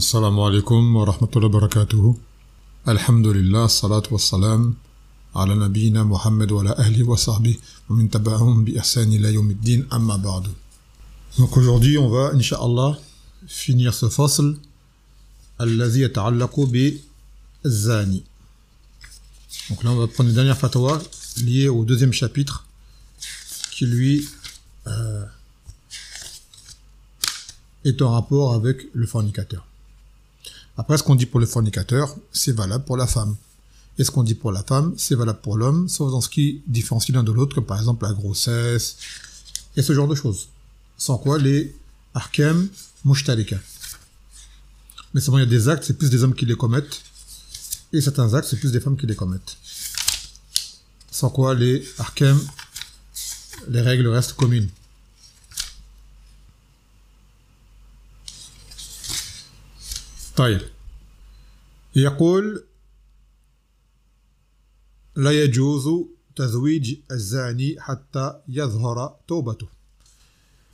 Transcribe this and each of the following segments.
السلام عليكم ورحمة الله وبركاته الحمد لله الصلاة والسلام على نبينا محمد وعلى أهله وصحبه ومن تبعهم بإحسان إلى يوم الدين أما بعد Donc aujourd'hui on va inshallah finir ce فصل الذي يتعلق بالزاني Donc là on va prendre les dernières fatwas liées au deuxième chapitre qui lui euh, est en rapport avec le fornicateur. Après, ce qu'on dit pour le fornicateur, c'est valable pour la femme. Et ce qu'on dit pour la femme, c'est valable pour l'homme, sauf dans ce qui différencie l'un de l'autre, comme par exemple la grossesse, et ce genre de choses. Sans quoi les arkem mushtarika. Mais seulement il y a des actes, c'est plus des hommes qui les commettent, et certains actes, c'est plus des femmes qui les commettent. Sans quoi les arkem, les règles restent communes. طيب يقول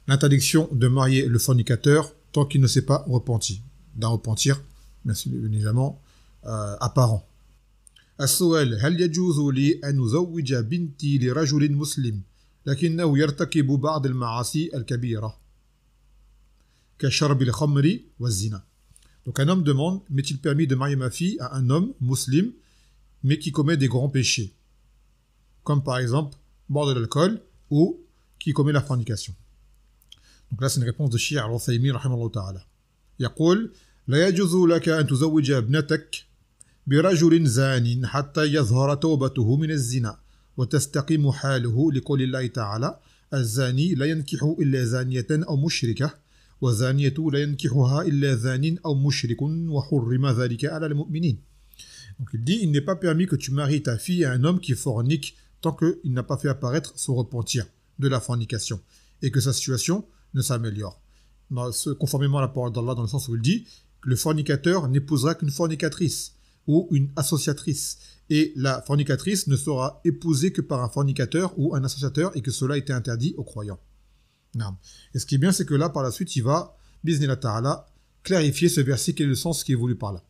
L'interdiction de marier le fornicateur tant qu'il ne s'est pas repenti. D'un repentir, bien évidemment, euh, apparent. السؤال هل يجوز لي أن أزوج بنتي لرجل مسلم لكنه يرتكب بعض المعاصي كشرب الخمر والزنا donc un homme demande M'est-il permis de marier ma fille à un homme musulman, mais qui commet des grands péchés Comme par exemple, boire de l'alcool ou qui commet la fornication. Donc là, c'est une réponse de Shia al-Rusaymi, rahimallahu ta'ala. Il La yajuzu laka homme tuzawija abnatak bi rajulin zanin hatta yazhara tawbatuhu min zina wa tastaqimu haluhu li qawli Allah ta'ala az-zani la yankihu illa ou ou mushrikah donc il dit, il n'est pas permis que tu maries ta fille à un homme qui fornique tant qu'il n'a pas fait apparaître son repentir de la fornication et que sa situation ne s'améliore. Bah, conformément à la parole d'Allah dans le sens où il dit, le fornicateur n'épousera qu'une fornicatrice ou une associatrice et la fornicatrice ne sera épousée que par un fornicateur ou un associateur et que cela était interdit aux croyants. Et ce qui est bien, c'est que là, par la suite, il va, bismillah ta'ala, clarifier ce verset, quel est le sens qui est voulu par là.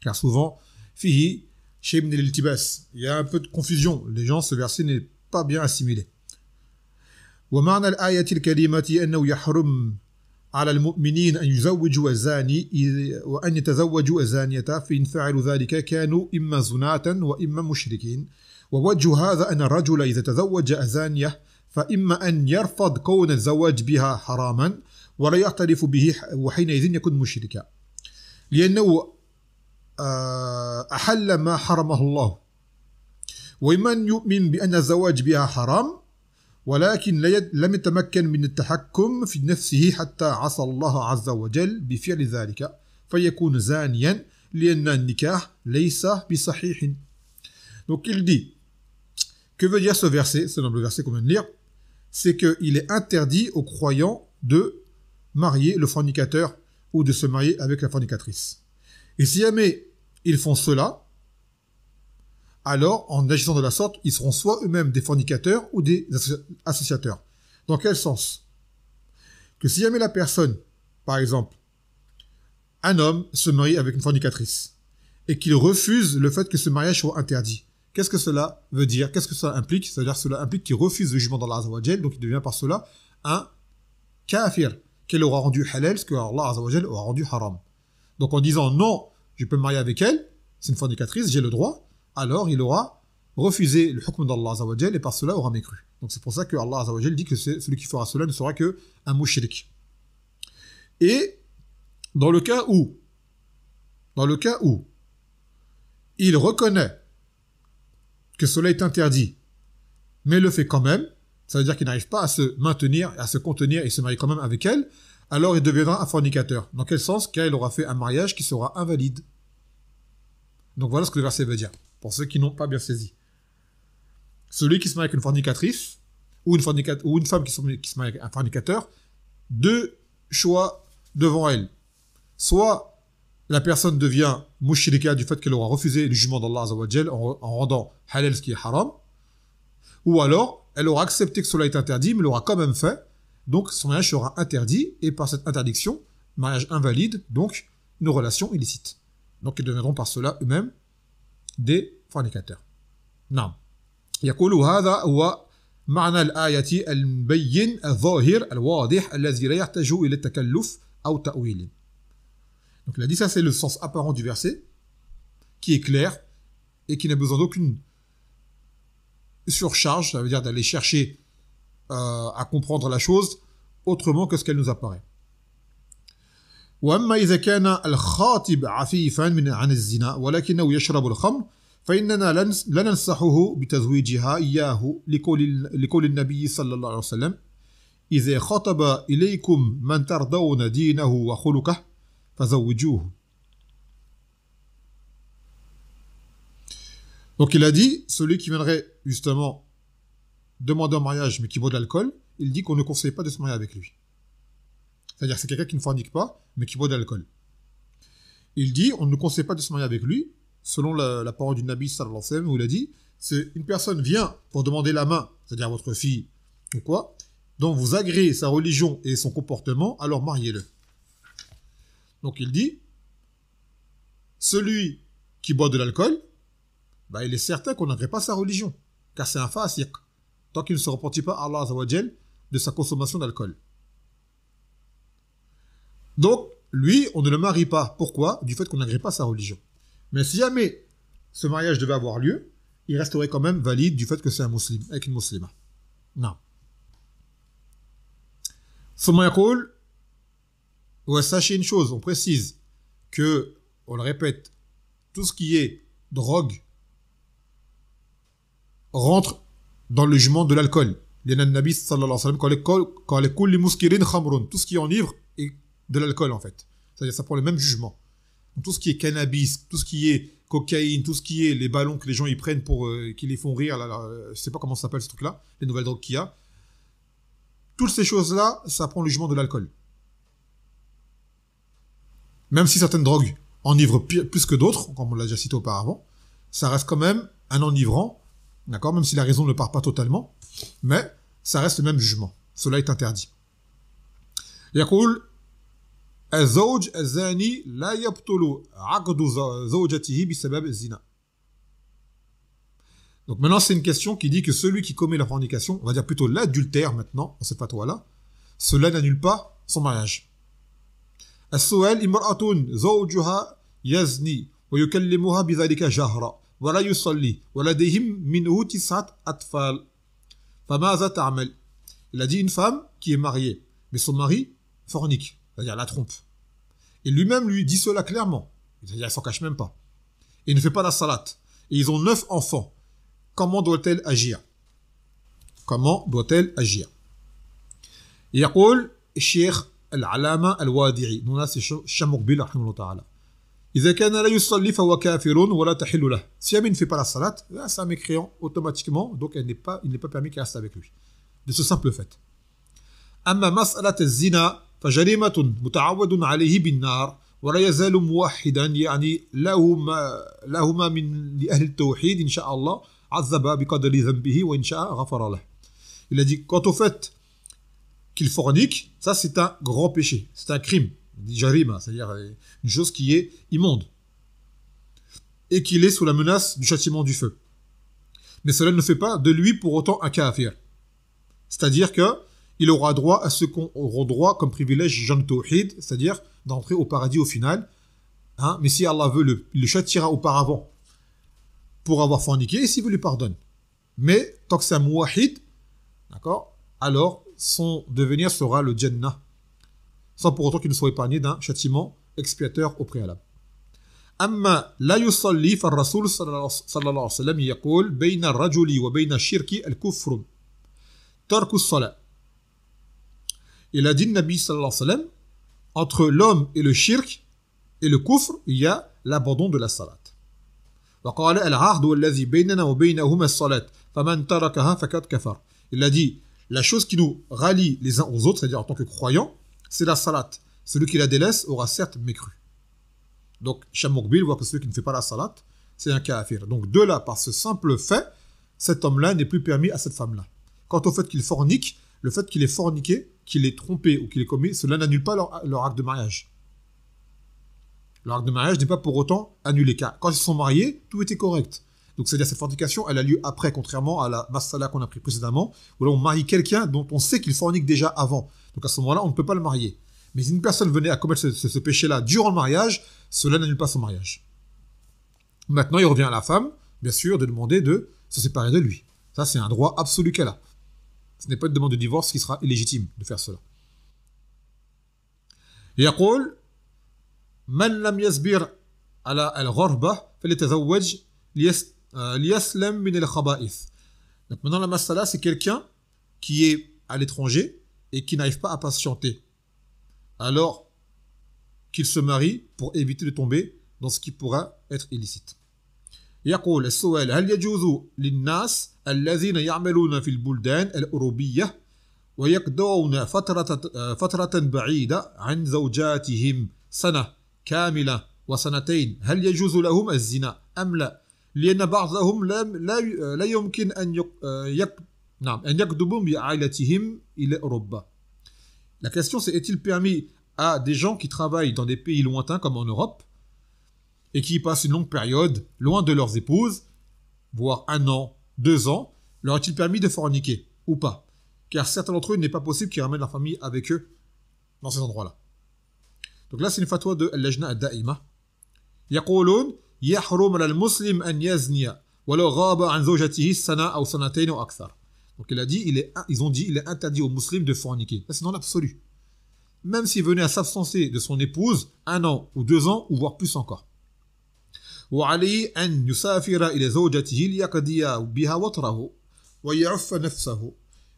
Car souvent, fihi, shibn il y a un peu de confusion. Les gens, ce verset n'est pas bien assimilé. Wa ومعنى الآية الكريمة أنه يحرم على المؤمنين أن يزوجوا الزاني وأن يتزوجوا الزانية فإن فعلوا ذلك كانوا إما زناة وإما مشركين ووجه هذا أن الرجل إذا تزوج الزانية فإما أن يرفض كون الزواج بها حراما ولا يعترف به وحينئذ يكون مشركا لأنه آه، أحل ما حرمه الله وإما أن يؤمن بأن الزواج بها حرام ولكن لم يتمكن من التحكم في نفسه حتى عصى الله عز وجل بفعل ذلك فيكون زانيا لأن النكاح ليس بصحيح Donc il dit, que veut dire ce verset, selon le verset qu'on vient de lire c'est qu'il est interdit aux croyants de marier le fornicateur ou de se marier avec la fornicatrice. Et si jamais ils font cela, alors en agissant de la sorte, ils seront soit eux-mêmes des fornicateurs ou des associateurs. Dans quel sens Que si jamais la personne, par exemple, un homme se marie avec une fornicatrice et qu'il refuse le fait que ce mariage soit interdit, Qu'est-ce que cela veut dire Qu'est-ce que cela implique C'est-à-dire cela implique qu'il refuse le jugement d'Allah Azawajel, donc il devient par cela un kafir, qu'elle aura rendu halal ce que Allah Azawajel aura rendu haram. Donc en disant non, je peux me marier avec elle, c'est une fornicatrice, j'ai le droit, alors il aura refusé le hukm d'Allah Azawajel et par cela aura mécru. Donc c'est pour ça que Allah Azawajel dit que celui qui fera cela ne sera qu'un un Et dans le cas où, dans le cas où il reconnaît que cela est interdit, mais le fait quand même, ça veut dire qu'il n'arrive pas à se maintenir, à se contenir et se marier quand même avec elle, alors il deviendra un fornicateur. Dans quel sens Car aura fait un mariage qui sera invalide. Donc voilà ce que le verset veut dire, pour ceux qui n'ont pas bien saisi. Celui qui se marie avec une fornicatrice, ou une, femme qui qui se marie avec un fornicateur, deux choix devant elle. Soit la personne devient Mushrika du fait qu'elle aura refusé le jugement d'Allah en, en rendant halal ce qui est haram. Ou alors, elle aura accepté que cela est interdit, mais l'aura quand même fait. Donc, son mariage sera interdit, et par cette interdiction, mariage invalide, donc nos relations illicites Donc, ils deviendront par cela eux-mêmes des fornicateurs. Non. يقول هذا الآية المبين الواضح الذي لا أو تأويل donc il a dit ça, c'est le sens apparent du verset, qui est clair et qui n'a besoin d'aucune surcharge, ça veut dire d'aller chercher euh, à comprendre la chose autrement que ce qu'elle nous apparaît. وأما إذا كان الخاطب عفيفا من عن الزنا ولكنه يشرب الخمر فإننا لا ننصحه بتزويجها إياه لقول لقول النبي صلى الله عليه وسلم إذا خطب إليكم من ترضون دينه وخلقه donc il a dit, celui qui viendrait justement demander un mariage mais qui boit de l'alcool, il dit qu'on ne conseille pas de se marier avec lui. C'est-à-dire c'est quelqu'un qui ne fornique pas mais qui boit de l'alcool. Il dit on ne conseille pas de se marier avec lui, selon la, parole du Nabi sallallahu alayhi où il a dit c'est une personne vient pour demander la main, c'est-à-dire votre fille ou quoi, dont vous agréez sa religion et son comportement, alors mariez-le. Donc il dit, celui qui boit de l'alcool, bah, il est certain qu'on n'agrée pas sa religion, car c'est un fasiq, tant qu'il ne se repentit pas à Allah de sa consommation d'alcool. Donc, lui, on ne le marie pas. Pourquoi Du fait qu'on n'agrée pas sa religion. Mais si jamais ce mariage devait avoir lieu, il resterait quand même valide du fait que c'est un musulman, avec une musulmane. Non. Ouais, sachez une chose, on précise que, on le répète, tout ce qui est drogue rentre dans le jugement de l'alcool. Les Nabi sallallahu alayhi wa sallam, quand les les muskirin khamrun, tout ce qui est enivre est de l'alcool en fait. C'est-à-dire ça prend le même jugement. tout ce qui est cannabis, tout ce qui est cocaïne, tout ce qui est les ballons que les gens y prennent pour euh, qu'ils les font rire, je euh, ne je sais pas comment ça s'appelle ce truc-là, les nouvelles drogues qu'il y a. Toutes ces choses-là, ça prend le jugement de l'alcool même si certaines drogues enivrent plus que d'autres, comme on l'a déjà cité auparavant, ça reste quand même un enivrant, d'accord, même si la raison ne part pas totalement, mais ça reste le même jugement. Cela est interdit. Donc maintenant c'est une question qui dit que celui qui commet la fornication, on va dire plutôt l'adultère maintenant, dans cette fatwa là, cela n'annule pas son mariage. السؤال زوجها يزني ويكلمها بذلك ولا يصلي ولديهم فماذا Il a dit une femme qui est mariée, mais son mari fornique, c'est-à-dire la trompe. Et lui-même lui dit cela clairement, c'est-à-dire ne s'en cache même pas. il ne fait pas la salat. Et ils ont neuf enfants. Comment doit-elle agir Comment doit-elle agir Il dit, العلامة الوادعي مناس الشام مقبل رحمه الله تعالى إذا كان لا يصلي فهو كافر ولا تحل له سي Amin في fait pas la salat c'est un mécréant automatiquement donc elle n'est pas, il n'est pas permis qu'elle reste avec lui de ce simple fait أما مسألة الزنا فجريمة متعود عليه بالنار ولا يزال موحدا يعني له ما له ما من لأهل التوحيد إن شاء الله عذب بقدر ذنبه وإن شاء غفر له il a dit quant au fait qu'il fornique, ça c'est un grand péché, c'est un crime, c'est-à-dire euh, une chose qui est immonde, et qu'il est sous la menace du châtiment du feu. Mais cela ne fait pas de lui pour autant un kafir. C'est-à-dire que il aura droit à ce qu'on aura droit comme privilège jantouhid, c'est-à-dire d'entrer au paradis au final. Hein? Mais si Allah veut, le, le châtiera auparavant pour avoir forniqué, et s'il veut, lui pardonne. Mais tant que c'est un d'accord, alors son devenir sera le Jannah, sans pour autant qu'il ne soit épargné d'un châtiment expiateur au préalable. Amma la yusalli fa rasul sallallahu alayhi wa sallam yakoul bayna rajuli wa bayna shirki al kufrun. Tarkus salat. Il a dit le Nabi sallallahu alayhi wa sallam entre l'homme et le shirk et le kufr, il y a l'abandon de la salat. Wa qala al ahd baynana wa baynahuma salat faman kafar. Il a dit la chose qui nous rallie les uns aux autres, c'est-à-dire en tant que croyants, c'est la salate. Celui qui la délaisse aura certes mécru. Donc, Shamokbil voit que celui qui ne fait pas la salate, c'est un kafir. Donc, de là, par ce simple fait, cet homme-là n'est plus permis à cette femme-là. Quant au fait qu'il fornique, le fait qu'il ait forniqué, qu'il ait trompé ou qu'il est commis, cela n'annule pas leur, acte de mariage. Leur acte de mariage n'est pas pour autant annulé, car quand ils sont mariés, tout était correct. Donc c'est-à-dire cette fornication, elle a lieu après, contrairement à la massala qu'on a pris précédemment, où là on marie quelqu'un dont on sait qu'il fornique déjà avant. Donc à ce moment-là, on ne peut pas le marier. Mais si une personne venait à commettre ce, péché-là durant le mariage, cela n'annule pas son mariage. Maintenant, il revient à la femme, bien sûr, de demander de se séparer de lui. Ça, c'est un droit absolu qu'elle a. Ce n'est pas une demande de divorce qui sera illégitime de faire cela. يقول من لم يصبر على الغربة ليست euh, L'Yaslam min al-Khaba'ith. Donc maintenant, la masala, c'est quelqu'un qui est à l'étranger et qui n'arrive pas à patienter. Alors qu'il se marie pour éviter de tomber dans ce qui pourra être illicite. يقول السؤال هل يجوز للناس الذين يعملون في البلدان الأوروبية ويقضون فترة فترة بعيدة عن زوجاتهم سنة كاملة وسنتين هل يجوز لهم الزنا أم لا؟ la question c'est est-il permis à des gens qui travaillent dans des pays lointains comme en Europe et qui passent une longue période loin de leurs épouses, voire un an, deux ans, leur est-il permis de forniquer ou pas Car certains d'entre eux, n'est pas possible qu'ils ramènent leur famille avec eux dans ces endroits-là. Donc là, c'est une fatwa de Al-Lajna daima يحرم على المسلم أن يزني ولو غاب عن زوجته سنة أو سنتين أو أكثر donc il a est, ils ont dit il est interdit au musulmans de forniquer c'est non absolu même s'il venait à s'absencer de son épouse un an ou deux ans ou voire plus encore وعليه أن يسافر إلى زوجته ليقضي بها وطره ويعف نفسه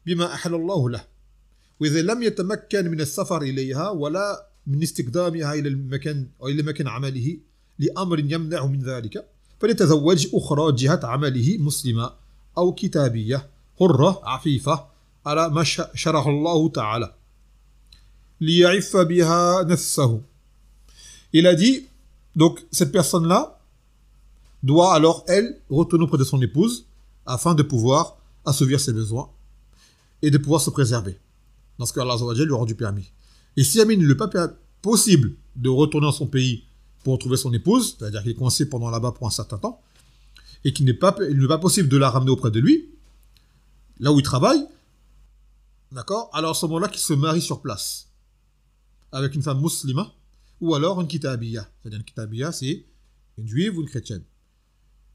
بما أحل الله له وإذا لم يتمكن من السفر إليها ولا من استقدامها إلى المكان أو إلى مكان عمله Il a dit, donc cette personne-là doit alors, elle, retourner auprès de son épouse afin de pouvoir assouvir ses besoins et de pouvoir se préserver. Dans ce cas, Allah lui a rendu permis. Et si Amin ne pas possible de retourner en son pays pour retrouver son épouse, c'est-à-dire qu'il est coincé pendant là-bas pour un certain temps, et qu'il n'est pas, il pas possible de la ramener auprès de lui, là où il travaille, d'accord Alors à ce moment-là, qu'il se marie sur place, avec une femme musulmane, ou alors une kitabiya. C'est-à-dire une c'est une juive ou une chrétienne.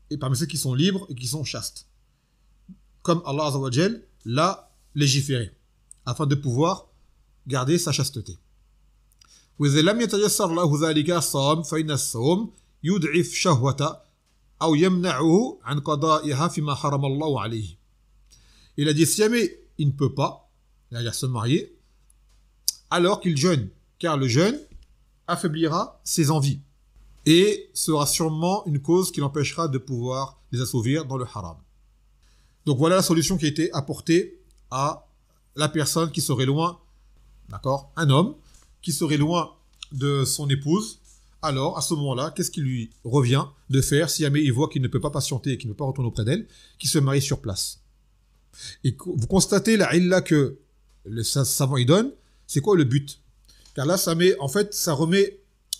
Et parmi ceux qui sont libres et qui sont chastes. Comme Allah l'a légiféré, afin de pouvoir garder sa chasteté. Il a dit si jamais il ne peut pas, alors qu'il jeûne, car le jeûne affaiblira ses envies et sera sûrement une cause qui l'empêchera de pouvoir les assouvir dans le haram. Donc voilà la solution qui a été apportée à la personne qui serait loin, d'accord Un homme qui serait loin de son épouse, alors, à ce moment-là, qu'est-ce qui lui revient de faire si jamais il voit qu'il ne peut pas patienter et qu'il ne peut pas retourner auprès d'elle, qu'il se marie sur place Et vous constatez la là que le savant y donne, c'est quoi le but Car là, ça met, en fait, ça remet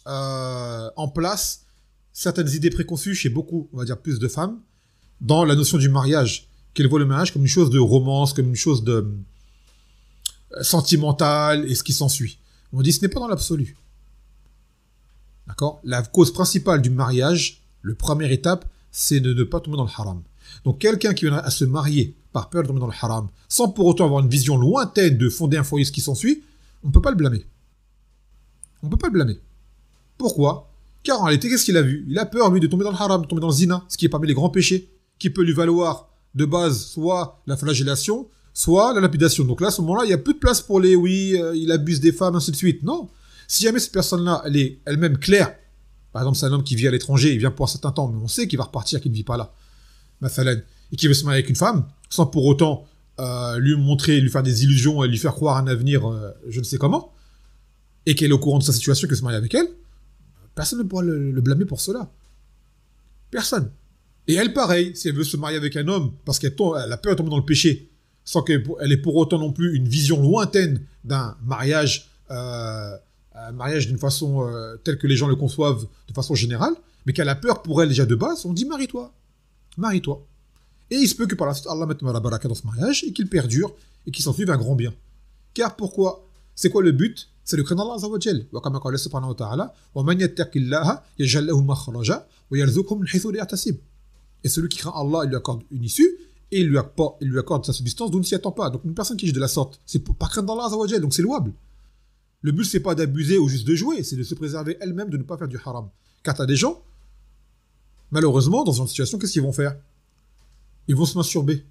euh, en place certaines idées préconçues chez beaucoup, on va dire plus de femmes, dans la notion du mariage, qu'elle voit le mariage comme une chose de romance, comme une chose de euh, sentimentale et ce qui s'ensuit. On dit ce n'est pas dans l'absolu. D'accord La cause principale du mariage, la première étape, c'est de ne pas tomber dans le haram. Donc quelqu'un qui viendrait à se marier par peur de tomber dans le haram, sans pour autant avoir une vision lointaine de fonder un foyer, ce qui s'ensuit, on ne peut pas le blâmer. On ne peut pas le blâmer. Pourquoi Car en réalité, qu'est-ce qu'il a vu Il a peur, lui, de tomber dans le haram, de tomber dans le zina, ce qui est parmi les grands péchés, qui peut lui valoir de base soit la flagellation, soit la lapidation. Donc là, à ce moment-là, il y a plus de place pour les oui, euh, il abuse des femmes, ainsi de suite. Non. Si jamais cette personne-là, elle est elle-même claire, par exemple, c'est un homme qui vit à l'étranger, il vient pour un certain temps, mais on sait qu'il va repartir, qu'il ne vit pas là, et qui veut se marier avec une femme, sans pour autant euh, lui montrer, lui faire des illusions et lui faire croire un avenir, euh, je ne sais comment, et qu'elle est au courant de sa situation, que se marie avec elle, personne ne pourra le, blâmer pour cela. Personne. Et elle, pareil, si elle veut se marier avec un homme, parce qu'elle a peur de tomber dans le péché, sans qu'elle ait pour autant non plus une vision lointaine d'un mariage, euh, un mariage d'une façon euh, telle que les gens le conçoivent de façon générale, mais qu'elle a peur pour elle déjà de base, on dit marie-toi, marie-toi. Et il se peut que par la suite Allah mette la baraka dans ce mariage et qu'il perdure et qu'il s'en suive un grand bien. Car pourquoi C'est quoi le but C'est le craindre Allah Wa Et celui qui craint Allah, il lui accorde une issue et il lui, accorde, sa substance dont ne s'y attend pas. Donc une personne qui joue de la sorte, c'est pas crainte d'Allah Azawajal, donc c'est louable. Le but c'est pas d'abuser ou juste de jouer, c'est de se préserver elle-même de ne pas faire du haram. Car as des gens, malheureusement, dans une situation, qu'est-ce qu'ils vont faire Ils vont se masturber.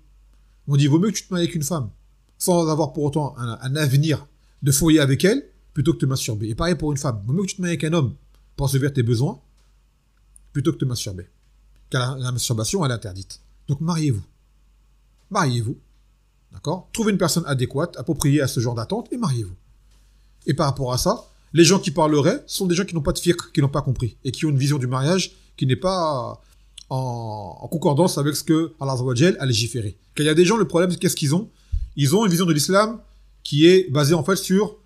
On dit, vaut mieux que tu te maries avec une femme, sans avoir pour autant un, avenir de foyer avec elle, plutôt que de te masturber. Et pareil pour une femme, vaut mieux que tu te maries avec un homme pour recevoir tes besoins, plutôt que de te masturber. Car la masturbation, elle est interdite. Donc mariez-vous mariez-vous. D'accord Trouvez une personne adéquate, appropriée à ce genre d'attente et mariez-vous. Et par rapport à ça, les gens qui parleraient sont des gens qui n'ont pas de fiqh, qui n'ont pas compris et qui ont une vision du mariage qui n'est pas en, concordance avec ce que Allah a légiféré. Quand il y a des gens, le problème, c'est qu'est-ce qu'ils ont Ils ont une vision de l'islam qui est basée en fait sur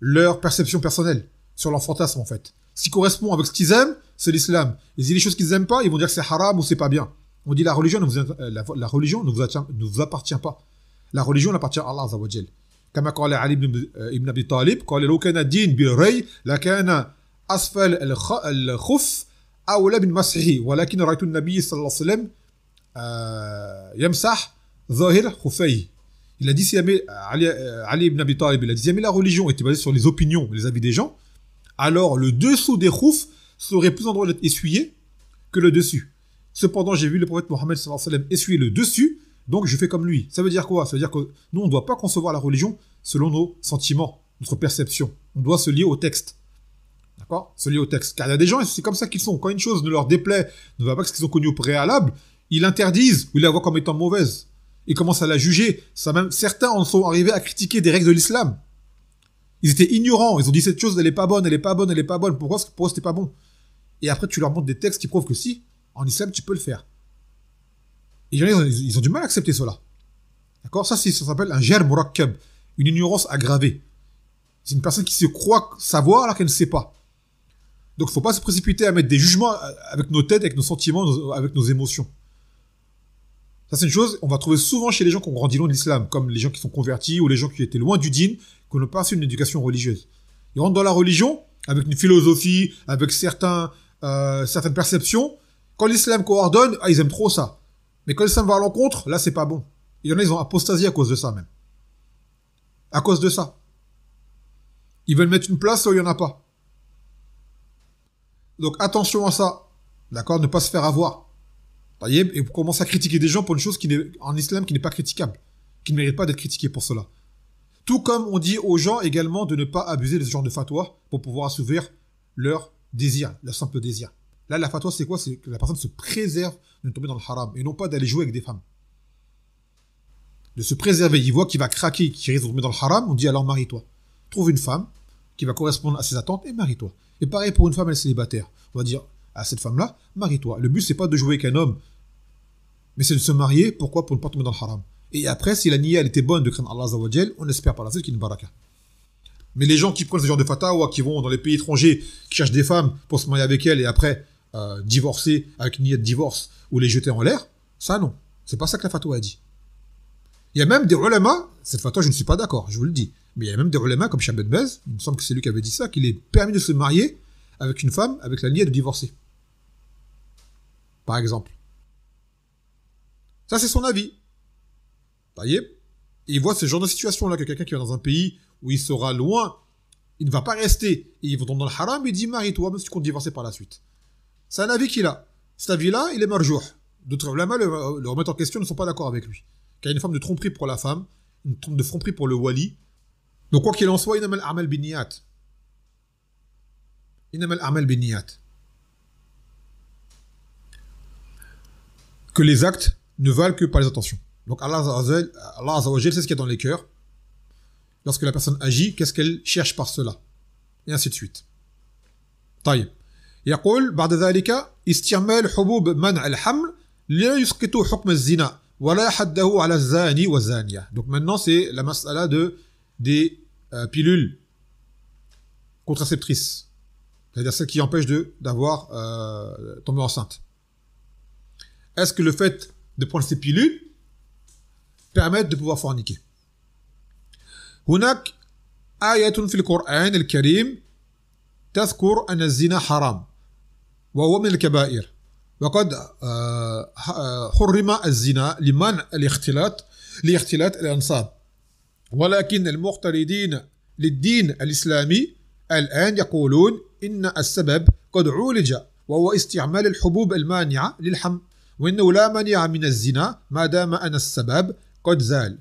leur perception personnelle, sur leur fantasme en fait. Ce qui correspond avec ce qu'ils aiment, c'est l'islam. Et si les choses qu'ils n'aiment pas, ils vont dire que c'est haram ou c'est pas bien. On dit la religion ne vous, la, la religion ne vous, attient, ne vous appartient pas. La religion appartient à Allah Azawajal. كما قال علي بن ابن ابي طالب قال لو كان الدين بالري لكان اسفل الخف اولى من مسحه ولكن رايت النبي صلى الله عليه وسلم يمسح ظاهر خفيه Il a dit si jamais, Ali, euh, Ali ibn Abi Talib, il a dit si la religion était basée sur les opinions, les avis des gens, alors le dessous des roufs serait plus en droit d'être essuyé que le dessus. Cependant, j'ai vu le prophète Mohammed essuyer le dessus, donc je fais comme lui. Ça veut dire quoi Ça veut dire que nous, on ne doit pas concevoir la religion selon nos sentiments, notre perception. On doit se lier au texte. D'accord Se lier au texte. Car il y a des gens, c'est comme ça qu'ils sont. Quand une chose ne leur déplaît, ne va pas ce qu'ils ont connu au préalable, ils l'interdisent ou ils la voient comme étant mauvaise. Ils commencent à la juger. Ça même, certains en sont arrivés à critiquer des règles de l'islam. Ils étaient ignorants. Ils ont dit cette chose, elle n'est pas bonne, elle n'est pas bonne, elle n'est pas bonne. Pourquoi, pourquoi c'était pas bon Et après, tu leur montres des textes qui prouvent que si, en islam, tu peux le faire. Et ils ont, du mal à accepter cela. D'accord Ça, ça s'appelle un germe murakkab, une ignorance aggravée. C'est une personne qui se croit savoir alors qu'elle ne sait pas. Donc, il ne faut pas se précipiter à mettre des jugements euh, avec nos têtes, avec nos sentiments, avec nos émotions. Ça, c'est une chose, on va trouver souvent chez les gens qui ont grandi loin de l'islam, comme les gens qui sont convertis ou les gens qui étaient loin du dîn, qui n'ont pas reçu une éducation religieuse. Ils rentrent dans la religion avec une philosophie, avec certains, euh, certaines perceptions, quand l'islam coordonne, ah, ils aiment trop ça. Mais quand l'islam va à l'encontre, là, c'est pas bon. Il y en a, ils ont apostasie à cause de ça même. À cause de ça. Ils veulent mettre une place où il n'y en a pas. Donc attention à ça. D'accord Ne pas se faire avoir. Et commencez à critiquer des gens pour une chose qui n'est, en islam qui n'est pas critiquable. Qui ne mérite pas d'être critiqué pour cela. Tout comme on dit aux gens également de ne pas abuser de ce genre de fatwa pour pouvoir assouvir leur désir, leur simple désir. Là, la fatwa, c'est quoi C'est que la personne se préserve de tomber dans le haram et non pas d'aller jouer avec des femmes. De se préserver. Il voit qu'il va craquer, qu'il risque de tomber dans le haram, on dit alors marie-toi. Trouve une femme qui va correspondre à ses attentes et marie-toi. Et pareil pour une femme, elle célibataire. On va dire à cette femme-là, marie-toi. Le but, c'est pas de jouer avec un homme, mais c'est de se marier. Pourquoi Pour ne pas tomber dans le haram. Et après, si la niya, elle était bonne de craindre Allah on espère pas la suite qu'il baraka. Mais les gens qui prennent ce genre de fatwa, qui vont dans les pays étrangers, qui cherchent des femmes pour se marier avec elles, et après, euh, divorcer avec une nièce de divorce ou les jeter en l'air, ça non. C'est pas ça que la fatwa a dit. Il y a même des ulama, cette fatwa je ne suis pas d'accord, je vous le dis, mais il y a même des ulama comme Shabed Bez, il me semble que c'est lui qui avait dit ça, qu'il est permis de se marier avec une femme avec la nièce de divorcer. Par exemple. Ça c'est son avis. Voyez il voit ce genre de situation-là, que quelqu'un qui va dans un pays où il sera loin, il ne va pas rester, et va va dans le haram, et il dit marie-toi, même si tu comptes divorcer par la suite. C'est un avis qu'il a. Cet avis-là, il est marjouh. D'autres ulama euh, le, le en question, ne sont pas d'accord avec lui. Car y a une forme de tromperie pour la femme, une forme de tromperie pour le wali. Donc quoi qu'il en soit, Il amal biniyat. l'amal amal biniyat. Que les actes ne valent que par les intentions. Donc Allah c'est ce qu'il y a dans les cœurs. Lorsque la personne agit, qu'est-ce qu'elle cherche par cela Et ainsi de suite. Taï. يقول بعد ذلك استعمال حبوب منع الحمل لا يسقط حكم الزنا ولا حده على الزاني والزانية donc maintenant c'est la masala de des euh, pilules contraceptrices c'est-à-dire celles qui empêchent de d'avoir euh, tomber enceinte est-ce que le fait de prendre ces pilules permet de pouvoir forniquer هناك آية في القرآن الكريم تذكر أن الزنا حرام وهو من الكبائر وقد آه، آه، حرم الزنا لمنع الاختلاط لاختلاط الأنصاب ولكن المقترضين للدين الإسلامي الآن يقولون إن السبب قد عولج وهو استعمال الحبوب المانعة للحم وإنه لا مانع من الزنا ما دام أن السبب قد زال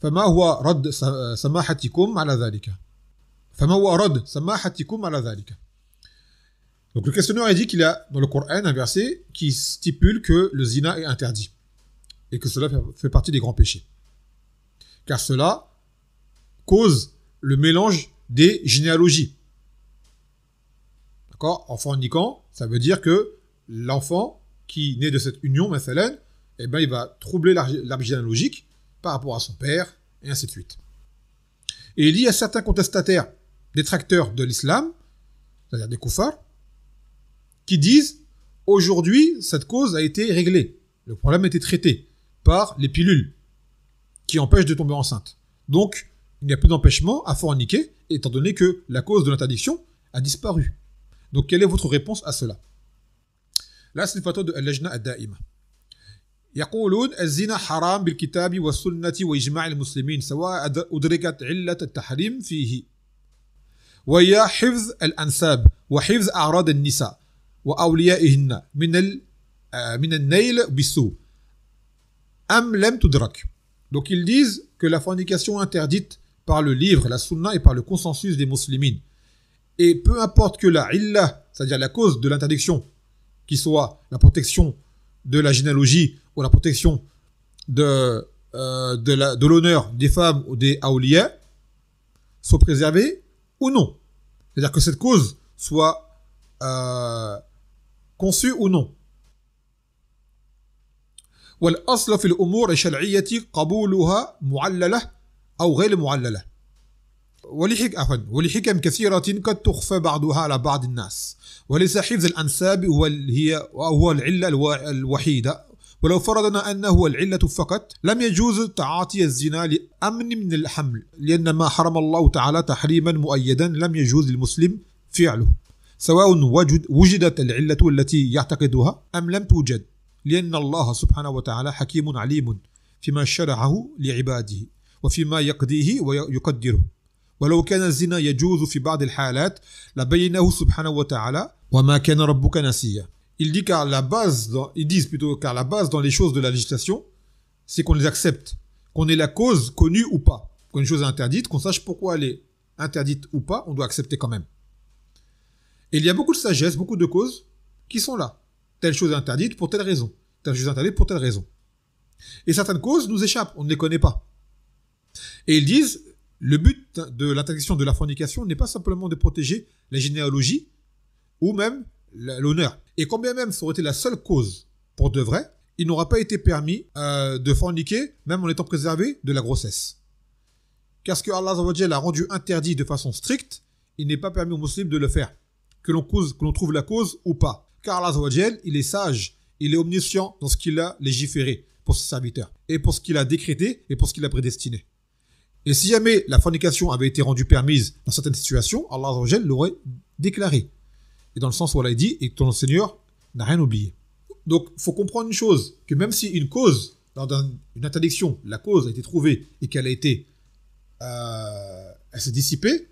فما هو رد سماحتكم على ذلك؟ فما هو رد سماحتكم على ذلك؟ Donc le questionneur a dit qu'il y a dans le Coran un verset qui stipule que le zina est interdit et que cela fait partie des grands péchés. Car cela cause le mélange des généalogies. D'accord Enfant niquant, ça veut dire que l'enfant qui naît de cette union, Mathalène, eh ben, il va troubler l'arbre généalogique par rapport à son père, et ainsi de suite. Et il y a certains contestataires, détracteurs de l'islam, c'est-à-dire des koufars, qui disent aujourd'hui, cette cause a été réglée. Le problème a été traité par les pilules qui empêchent de tomber enceinte. Donc, il n'y a plus d'empêchement à forniquer, étant donné que la cause de l'interdiction a disparu. Donc, quelle est votre réponse à cela Là, c'est le fatwa de Al-Lajna Ad-Da'ima. يقولون الزنا حرام بالكتاب والسنة وإجماع المسلمين سواء أدركت علة التحريم فيه ansab حفظ الأنساب a'rad al-nisa'. وأوليائهن من من النيل Donc ils disent que la fornication interdite par le livre, la sunna et par le consensus des muslimines. Et peu importe que la illa, c'est-à-dire la cause de l'interdiction, qui soit la protection de la généalogie ou la protection de, euh, de l'honneur des femmes ou des aoulias, soit préservée ou non. C'est-à-dire que cette cause soit euh, conçu ou non. والأصل في الأمور الشرعية قبولها معللة أو غير معللة ولحك عفوا ولحكم كثيرة قد تخفى بعضها على بعض الناس وليس حفظ الأنساب هو هي هو العلة الوحيدة ولو فرضنا أنه هو العلة فقط لم يجوز تعاطي الزنا لأمن من الحمل لأن ما حرم الله تعالى تحريما مؤيدا لم يجوز للمسلم فعله سواء وجد وجدت العلة التي يعتقدها أم لم توجد لأن الله سبحانه وتعالى حكيم عليم فيما شرعه لعباده وفيما يقضيه ويقدره ولو كان الزنا يجوز في بعض الحالات لبينه سبحانه وتعالى وما كان ربك نسيا Il dit qu'à la base, dans, ils disent plutôt qu'à la base dans les choses de la législation, c'est qu'on les accepte, qu'on ait la cause connue ou pas. Quand une chose est interdite, qu'on sache pourquoi elle est interdite ou pas, on doit accepter quand même. Et il y a beaucoup de sagesse, beaucoup de causes qui sont là. Telle chose est interdite pour telle raison. Telle chose est interdite pour telle raison. Et certaines causes nous échappent, on ne les connaît pas. Et ils disent, le but de l'interdiction de la fornication n'est pas simplement de protéger la généalogie ou même l'honneur. Et quand bien même ça aurait été la seule cause pour de vrai, il n'aura pas été permis euh, de forniquer, même en étant préservé de la grossesse. Car ce que Allah a rendu interdit de façon stricte, il n'est pas permis aux musulmans de le faire que l'on cause, que l'on trouve la cause ou pas. Car Allah, il est sage, il est omniscient dans ce qu'il a légiféré pour ses serviteurs, et pour ce qu'il a décrété, et pour ce qu'il a prédestiné. Et si jamais la fornication avait été rendue permise dans certaines situations, Allah l'aurait déclaré. Et dans le sens où a dit, et ton Seigneur n'a rien oublié. Donc, faut comprendre une chose, que même si une cause, dans une interdiction, la cause a été trouvée et qu'elle a été, euh, elle s'est dissipée,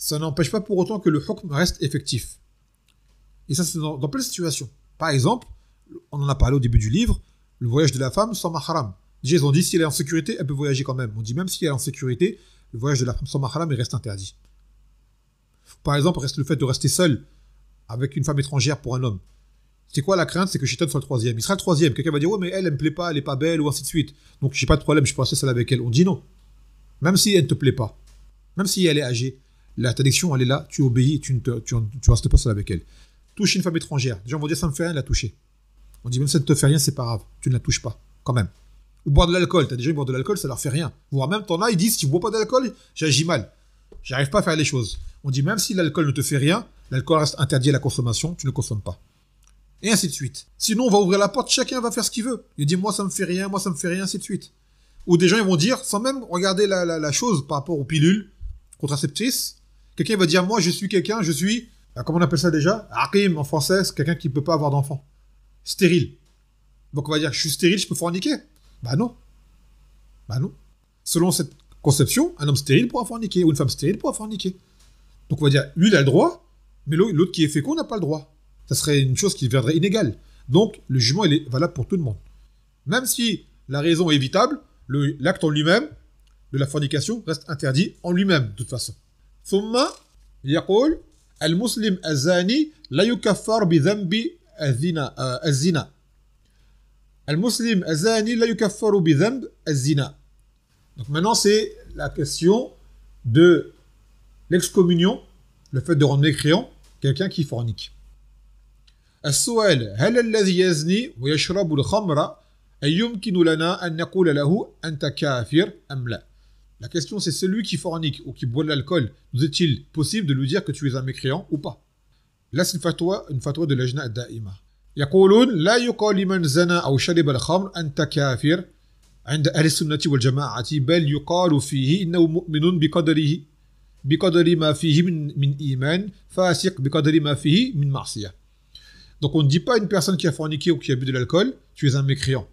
ça n'empêche pas pour autant que le hukm reste effectif. Et ça, c'est dans, plein de situations. Par exemple, on en a parlé au début du livre, le voyage de la femme sans mahram. Déjà, ils ont dit, si elle est en sécurité, elle peut voyager quand même. On dit, même si elle est en sécurité, le voyage de la femme sans mahram, il reste interdit. Par exemple, reste le fait de rester seul avec une femme étrangère pour un homme. C'est quoi la crainte C'est que Shitan soit le troisième. Il sera le troisième. Quelqu'un va dire, ouais, mais elle, elle me plaît pas, elle est pas belle, ou ainsi de suite. Donc, j'ai pas de problème, je peux rester seul avec elle. On dit non. Même si elle ne te plaît pas. Même si elle est âgée. La l'interdiction, elle est là, tu obéis, tu ne tu, restes pas seul avec elle. Toucher une femme étrangère, Les gens vont dire ça ne me fait rien de la toucher. On dit même ça ne te fait rien, c'est pas grave, tu ne la touches pas, quand même. Ou boire de l'alcool, Tu as déjà boire de l'alcool, ça leur fait rien. Voire même en as, ils disent, si tu ne bois pas d'alcool, j'agis mal. J'arrive pas à faire les choses. On dit même si l'alcool ne te fait rien, l'alcool reste interdit à la consommation, tu ne consommes pas. Et ainsi de suite. Sinon, on va ouvrir la porte, chacun va faire ce qu'il veut. Il dit, moi ça me fait rien, moi ça me fait rien, ainsi de suite. Ou des gens, ils vont dire, sans même regarder la, la chose par rapport aux pilules contraceptrices, Quelqu'un va dire, moi, je suis quelqu'un, je suis, bah, comment on appelle ça déjà Akim en français, c'est quelqu'un qui ne peut pas avoir d'enfant. Stérile. Donc on va dire, je suis stérile, je peux forniquer. Bah non. Bah non. Selon cette conception, un homme stérile pourra forniquer, ou une femme stérile pourra forniquer. Donc on va dire, lui, il a le droit, mais l'autre qui est fécond n'a pas le droit. Ça serait une chose qui deviendrait inégale. Donc le jugement, il est valable pour tout le monde. Même si la raison est évitable, l'acte en lui-même de la fornication reste interdit en lui-même, de toute façon. ثم يقول المسلم الزاني لا يكفر بذنب الزنا الزنا المسلم الزاني لا يكفر بذنب الزنا Donc maintenant c'est la question de l'excommunion, le fait de rendre mécréant quelqu'un qui fornique. السؤال هل الذي يزني ويشرب الخمر أي يمكن لنا أن نقول له أنت كافر أم لا؟ la question c'est celui qui fornique ou qui boit de l'alcool, nous est-il possible de lui dire que tu es un mécréant ou pas Là c'est une fatwa, une fatwa de l'ajna daima يقولون لا يقال لمن زنى أو شرب الخمر أنت كافر عند أهل السنة والجماعة بل يقال فيه إنه مؤمن بقدره بقدر ما فيه من, من إيمان فاسق بقدر ما فيه من معصية Donc on ne dit pas une personne qui a forniqué ou qui a bu de l'alcool, tu es un mécréant.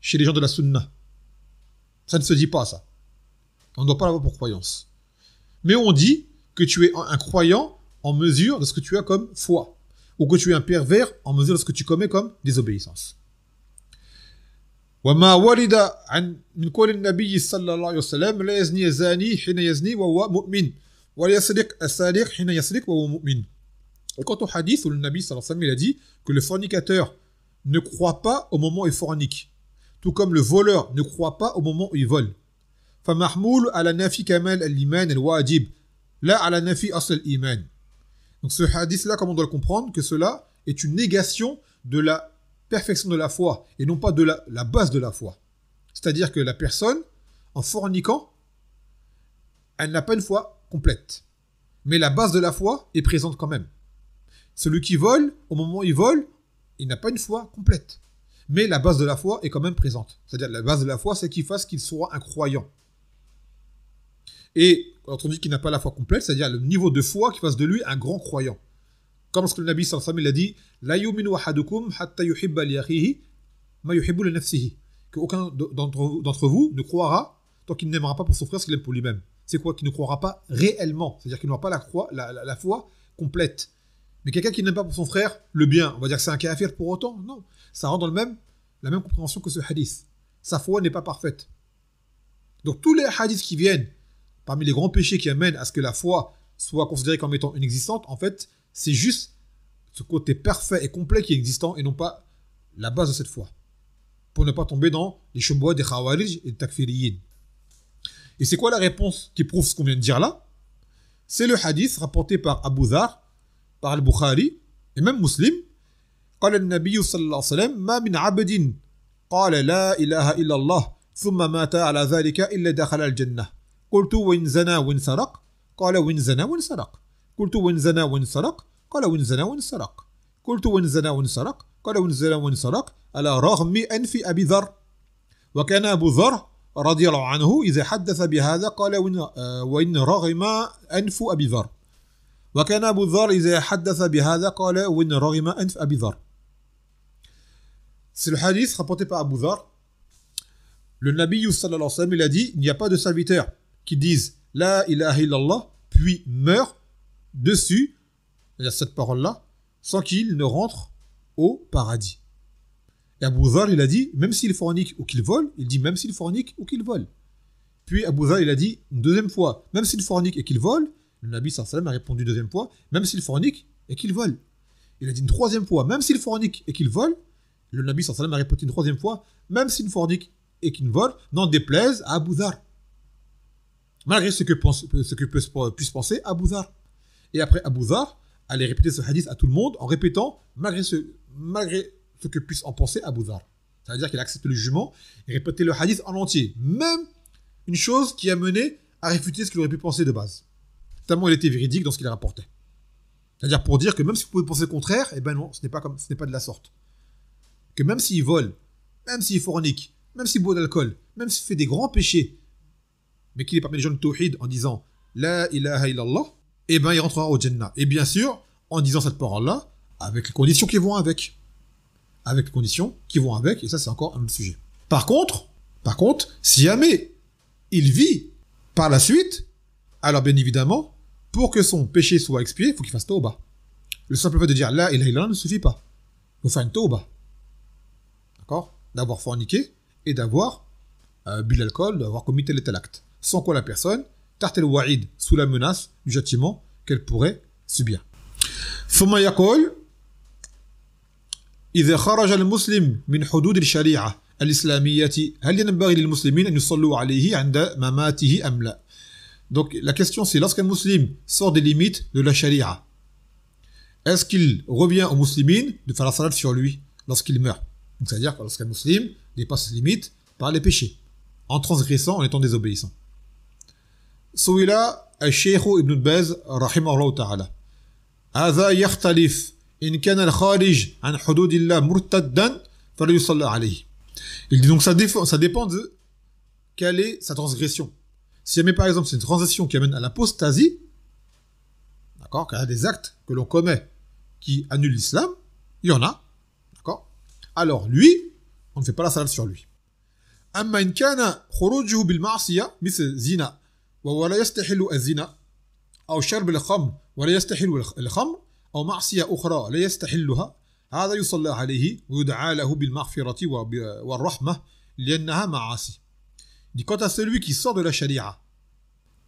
Chez les gens de la sunna. Ça ne se dit pas ça. On ne doit pas l'avoir pour croyance. Mais on dit que tu es un croyant en mesure de ce que tu as comme foi. Ou que tu es un pervers en mesure de ce que tu commets comme désobéissance. وما ورد Et quant au hadith où le Nabi sallallahu wa il a dit que le fornicateur ne croit pas au moment où il fornique, tout comme le voleur ne croit pas au moment où il vole. فمحمول على نفي كمال الإيمان الواجب لا nafi نفي أصل الإيمان Donc ce hadith-là, comme on doit le comprendre, que cela est une négation de la perfection de la foi et non pas de la, la base de la foi. C'est-à-dire que la personne, en forniquant, elle n'a pas une foi complète. Mais la base de la foi est présente quand même. Celui qui vole, au moment où il vole, il n'a pas une foi complète. Mais la base de la foi est quand même présente. C'est-à-dire la base de la foi, c'est qu'il fasse qu'il soit un croyant. Et quand on dit qu'il n'a pas la foi complète, c'est-à-dire le niveau de foi qui fasse de lui un grand croyant. Comme ce que le Nabi sallallahu alayhi wa a dit, « La ahadukum hatta yuhibba li ma yuhibbu li Qu'aucun d'entre vous ne croira tant qu'il n'aimera pas pour son frère ce qu'il aime pour lui-même. C'est quoi Qu'il ne croira pas réellement, c'est-à-dire qu'il n'aura pas la, croix, la, la, foi complète. Mais quelqu'un qui n'aime pas pour son frère le bien, on va dire que c'est un kafir pour autant Non, ça rend dans le même, la même compréhension que ce hadith. Sa foi n'est pas parfaite. Donc tous les hadiths qui viennent parmi les grands péchés qui amènent à ce que la foi soit considérée comme étant inexistante, en fait, c'est juste ce côté parfait et complet qui est existant et non pas la base de cette foi. Pour ne pas tomber dans les choubois des Khawarij et des Takfiriyin. Et c'est quoi la réponse qui prouve ce qu'on vient de dire là C'est le hadith rapporté par Abu Dhar, par Al-Bukhari et même Muslim. قال النبي صلى الله عليه وسلم ما من عبد قال لا إله إلا الله ثم مات على ذلك قلت وين زنا وين سرق قال وين زنا وين سرق قلت وين زنا وين سرق قال وين زنا وين سرق قلت وين زنا وين سرق قال وين زنا وين سرق على رغم أنف أبي ذر وكان أبو ذر رضي الله عنه إذا حدث بهذا قال وين آه، وين رغم أنف أبي ذر وكان أبو ذر إذا حدث بهذا قال وين رغم أنف أبي ذر C'est le hadith rapporté par Abu Dhar. Le Nabi sallallahu alayhi wa sallam, il a dit, il n'y a pas de serviteur qui disent La ilaha illallah, puis meurent dessus, Il à dire cette parole-là, sans qu'il ne rentre au paradis. Et Abu Zar, il a dit, même s'il fornique ou qu'il vole, il dit même s'il fornique ou qu'il vole. Puis Abu Zar, il a dit une deuxième fois, même s'il fornique et qu'il vole, le Nabi sallam a répondu deuxième fois, même s'il fornique et qu'il vole. Il a dit une troisième fois, même s'il fornique et qu'il vole, le Nabi sallam a répondu une troisième fois, même s'il fornique et qu'il vole, n'en déplaise à Abu Zar malgré ce que, pense, ce puisse, penser penser Abouzar. Et après, Abouzar allait répéter ce hadith à tout le monde en répétant malgré ce, que puisse en penser Abouzar. cest à dire qu'il accepte le jugement et répétait le hadith en entier. Même une chose qui a mené à réfuter ce qu'il aurait pu penser de base. Tellement il était véridique dans ce qu'il rapportait. C'est-à-dire pour dire que même si vous pouvez penser le contraire, eh ben non, ce n'est pas, comme, ce n'est pas de la sorte. Que même s'il vole, même s'il fornique, même s'il boit d'alcool, même s'il fait des grands péchés, mais qu'il est parmi les gens de Tawhid en disant La ilaha illallah, et eh bien il rentrera au Jannah. Et bien sûr, en disant cette parole-là, avec les conditions qui vont avec. Avec les conditions qui vont avec, et ça c'est encore un autre sujet. Par contre, par contre, si jamais il vit par la suite, alors bien évidemment, pour que son péché soit expié, il faut qu'il fasse tauba. Le simple fait de dire La ilaha illallah ne suffit pas. Il faut faire une tauba. D'accord D'avoir forniqué et d'avoir euh, bu l'alcool, d'avoir commis tel et tel acte sans quoi la personne Tartel Waid sous la menace du châtiment qu'elle pourrait subir. إذا خرج المسلم من حدود الشريعة الإسلامية هل ينبغي للمسلمين أن يصلوا عليه عند مماته أم لا؟ Donc la question c'est lorsqu'un musulman sort des limites de la charia, est-ce qu'il revient aux musulmans de faire la salade sur lui lorsqu'il meurt c'est-à-dire lorsqu'un musulman dépasse ses limites par les péchés, en transgressant, en étant désobéissant. سئل الشيخ ابن باز رحمه الله تعالى هذا يختلف إن كان الخارج عن حدود الله مرتدا فلا يصلى عليه Il dit donc ça, défend, ça dépend de quelle est sa transgression. Si jamais par exemple c'est une transgression qui amène à l'apostasie, d'accord, qu'il y a des actes que l'on commet qui annulent l'islam, il y en a, d'accord. Alors lui, on ne fait pas la salat sur lui. أما إن كان bil بالمعصية مثل zina, quant à celui qui sort de la charia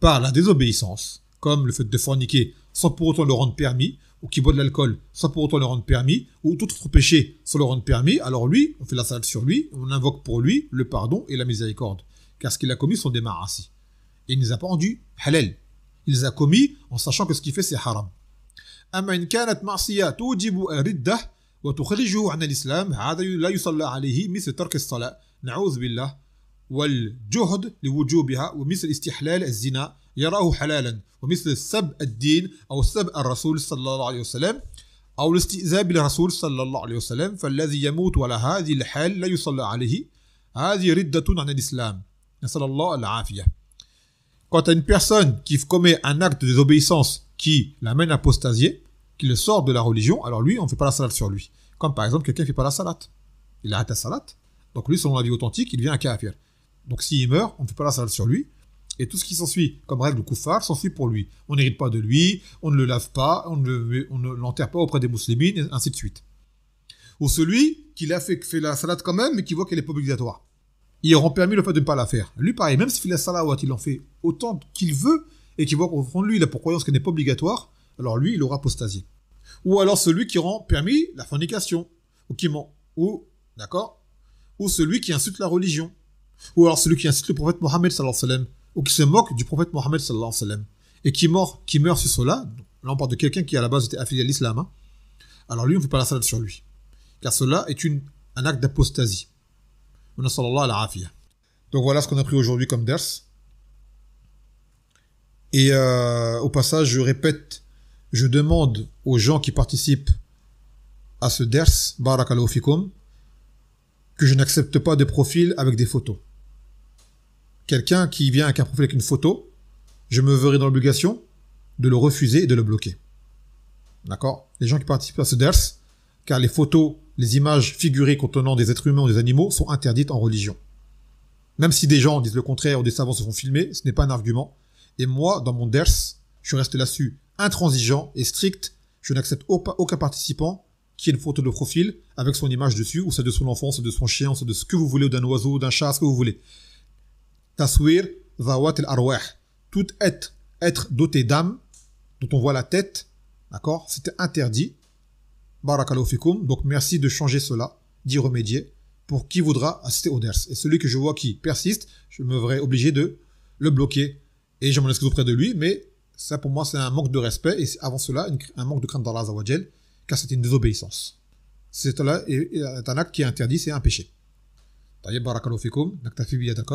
par la désobéissance, comme le fait de forniquer sans pour autant le rendre permis, ou qui boit de l'alcool sans pour autant le rendre permis, ou tout autre péché sans le rendre permis, alors lui, on fait la salade sur lui, on invoque pour lui le pardon et la miséricorde, car ce qu'il a commis sont des marassis. Et il ne les a pas rendus halal. Il les a commis en sachant que ce qu'il fait c'est haram. أما إن كانت معصية توجب الردة وتخرجه عن الإسلام هذا لا يصلى عليه مثل ترك الصلاة نعوذ بالله والجهد لوجوبها ومثل استحلال الزنا يراه حلالا ومثل سب الدين أو سب الرسول صلى الله عليه وسلم أو الاستئذاب للرسول صلى الله عليه وسلم فالذي يموت على هذه الحال لا يصلى عليه هذه ردة عن الإسلام نسأل الله العافية Quand à une personne qui commet un acte de désobéissance qui l'amène à apostasier, qui le sort de la religion, alors lui, on ne fait pas la salade sur lui. Comme par exemple, quelqu'un ne fait pas la salade. Il arrête la salade. Donc lui, selon la vie authentique, il devient un kafir. Donc s'il meurt, on ne fait pas la salade sur lui. Et tout ce qui s'ensuit comme règle koufar s'ensuit pour lui. On n'hérite pas de lui, on ne le lave pas, on ne, on ne l'enterre pas auprès des musulmans, ainsi de suite. Ou celui qui fait, fait la salade quand même, mais qui voit qu'elle n'est pas obligatoire. Il auront permis le fait de ne pas la faire. Lui, pareil, même si la Salawat, il en fait autant qu'il veut, et qu'il voit qu'au fond de lui, il a pour croyance qu'elle n'est pas obligatoire, alors lui, il aura apostasie. Ou alors celui qui rend permis la fornication, ou qui ment, ou, d'accord Ou celui qui insulte la religion, ou alors celui qui insulte le prophète Mohammed, ou qui se moque du prophète Mohammed, et qui meurt, qui meurt sur cela, là on parle de quelqu'un qui à la base était affilié à l'islam, hein, alors lui, on ne fait pas la salade sur lui. Car cela est un acte d'apostasie. Donc voilà ce qu'on a pris aujourd'hui comme ders. Et euh, au passage, je répète, je demande aux gens qui participent à ce ders, barakallahu que je n'accepte pas de profil avec des photos. Quelqu'un qui vient avec un profil avec une photo, je me verrai dans l'obligation de le refuser et de le bloquer. D'accord Les gens qui participent à ce ders, car les photos les images figurées contenant des êtres humains ou des animaux sont interdites en religion. Même si des gens disent le contraire ou des savants se font filmer, ce n'est pas un argument. Et moi, dans mon DERS, je reste là-dessus intransigeant et strict. Je n'accepte aucun participant qui ait une photo de profil avec son image dessus, ou celle de son enfant, celle de son chien, celle de ce que vous voulez, ou d'un oiseau, d'un chat, ce que vous voulez. Taswir, zawat el arwah. Tout être, être doté d'âme, dont on voit la tête, d'accord C'était interdit. Donc merci de changer cela, d'y remédier, pour qui voudra assister au DERS. Et celui que je vois qui persiste, je me verrai obligé de le bloquer. Et je m'en excuse auprès de lui, mais ça pour moi c'est un manque de respect, et avant cela un manque de crainte d'Allah Azawajal, car c'est une désobéissance. C'est un acte qui est interdit, c'est un péché. طيب بارك الله فيكم نكتفي بهذا